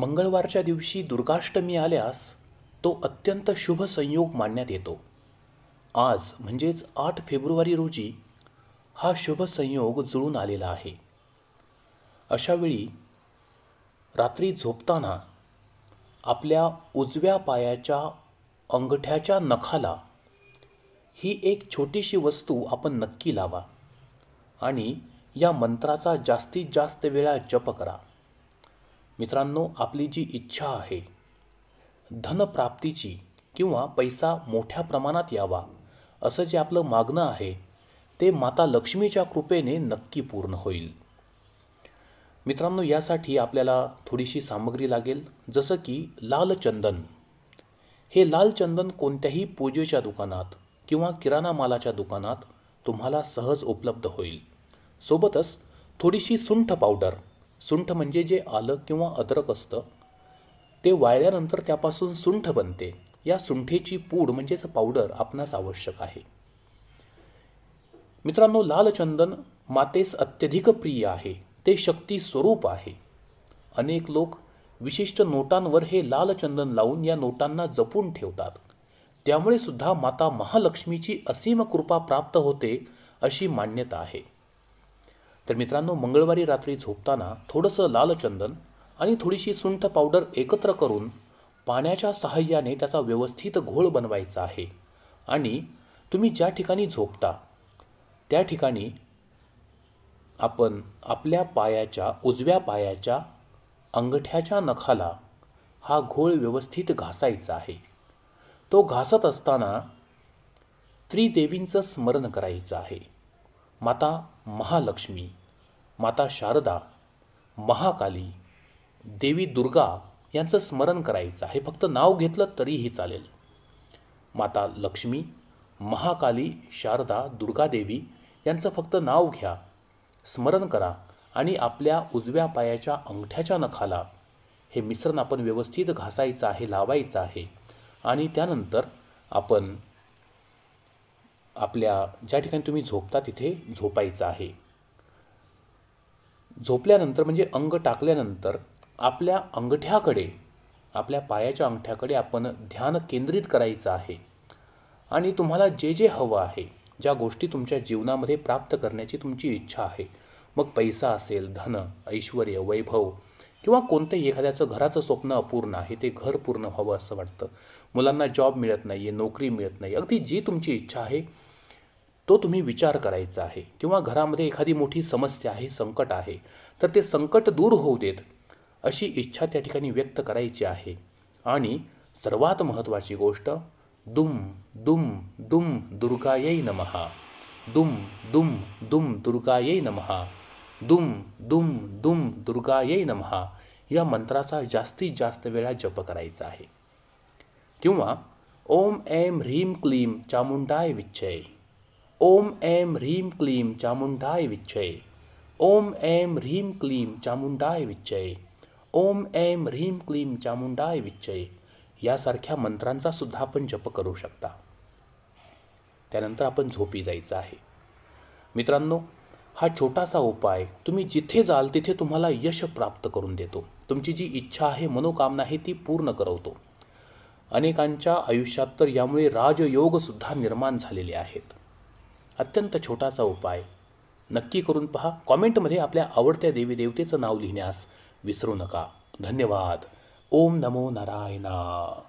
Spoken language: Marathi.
मंगळवारच्या दिवशी दुर्गाष्टमी आल्यास तो अत्यंत शुभ संयोग मानण्यात येतो आज म्हणजेच आठ फेब्रुवारी रोजी हा शुभ संयोग जुळून आलेला आहे अशावेळी रात्री झोपताना आपल्या उजव्या पायाच्या अंगठ्याच्या नखाला ही एक छोटीशी वस्तू आपण नक्की लावा आणि या मंत्राचा जास्तीत जास्त वेळा जप करा मित्रांनो आपली जी इच्छा आहे धनप्राप्तीची किंवा पैसा मोठ्या प्रमाणात यावा असं जे आपलं मागणं आहे ते माता लक्ष्मीच्या कृपेने नक्की पूर्ण होईल मित्रांनो यासाठी आपल्याला थोडीशी सामग्री लागेल जसं की लाल चंदन हे लाल चंदन कोणत्याही पूजेच्या दुकानात किंवा किराणा मालाच्या दुकानात तुम्हाला सहज उपलब्ध होईल सोबतच थोडीशी सुंठ पावडर सुंठ म्हणजे जे आलं किंवा अद्रक असतं ते वाळल्यानंतर त्यापासून सुंठ बनते या सुंठेची पूड म्हणजेच पावडर आपणास आवश्यक आहे मित्रांनो लाल चंदन मातेस अत्यधिक प्रिय आहे ते शक्ती स्वरूप आहे अनेक लोक विशिष्ट नोटांवर हे लाल चंदन लावून या नोटांना जपून ठेवतात त्यामुळे सुद्धा माता महालक्ष्मीची असीम कृपा प्राप्त होते अशी मान्यता आहे तर मित्रांनो मंगळवारी रात्री झोपताना थोडंसं लालचंदन आणि थोडीशी सुंठ पावडर एकत्र करून पाण्याच्या सहाय्याने त्याचा व्यवस्थित घोळ बनवायचा आहे आणि तुम्ही ज्या ठिकाणी झोपता त्या ठिकाणी आपण आपल्या पायाच्या उजव्या पायाच्या अंगठ्याच्या नखाला हा घोळ व्यवस्थित घासायचा आहे तो घासत असताना त्रिदेवींचं स्मरण करायचं आहे माता महालक्ष्मी माता शारदा महाकाली देवी दुर्गा यांचं स्मरण करायचं हे फक्त नाव घेतलं तरीही चालेल माता लक्ष्मी महाकाली शारदा दुर्गादेवी यांचं फक्त नाव घ्या स्मरण करा आणि आपल्या उजव्या पायाच्या अंगठ्याच्या नखाला हे मिश्रण आपण व्यवस्थित घासायचं आहे लावायचं आहे आणि त्यानंतर आपण आपल्या ज्या ठिकाणी तुम्ही झोपता तिथे झोपायचं आहे झोपल्यानंतर म्हणजे अंग टाकल्यानंतर आपल्या अंगठ्याकडे आपल्या पायाच्या अंगठ्याकडे आपण ध्यान केंद्रित करायचं आहे आणि तुम्हाला जे जे हवं आहे ज्या गोष्टी तुमच्या जीवनामध्ये प्राप्त करण्याची तुमची इच्छा आहे मग पैसा असेल धन ऐश्वर वैभव किंवा कोणतंही एखाद्याचं घराचं स्वप्न अपूर्ण आहे ते घर पूर्ण व्हावं असं वाटतं मुलांना जॉब मिळत नाही आहे नोकरी मिळत नाही अगदी जी तुमची इच्छा आहे तो तुम्ही विचार करायचा आहे किंवा घरामध्ये एखादी मोठी समस्या आहे संकट आहे तर ते संकट दूर होऊ देत अशी इच्छा त्या ठिकाणी व्यक्त करायची आहे आणि सर्वात महत्त्वाची गोष्ट दुम दुम दुम दुर्गायै नमहा दुम दुम दुम दुर्गायै नमहा दुम दुम दुम दुर्गा ये नमहा या मंत्राचा जास्तीत जास्त वेळा जप करायचा आहे किंवा ओम एम ह्रीम क्लीम चामुंडाय विच्छय ओम एम ह्रीम क्लीम चामुंडाय विच्छय ओम एम ह्रीम क्लीम चामुंडाय विच्छय ओम एम ह्रीम क्लीम चामुंडाय विच्छय यासारख्या मंत्रांचा सुद्धा आपण जप करू शकता त्यानंतर आपण झोपी जायचं आहे मित्रांनो हा छोटासा उपाय तुम्ही जिथे जाल तिथे तुम्हाला यश प्राप्त करून देतो तुमची जी इच्छा आहे मनोकामना आहे ती पूर्ण करवतो अनेकांच्या आयुष्यात तर यामुळे राजयोगसुद्धा निर्माण झालेले आहेत अत्यंत छोटासा उपाय नक्की करून पहा कॉमेंटमध्ये आपल्या आवडत्या देवी देवतेचं नाव लिहिण्यास विसरू नका धन्यवाद ओम नमो नारायणा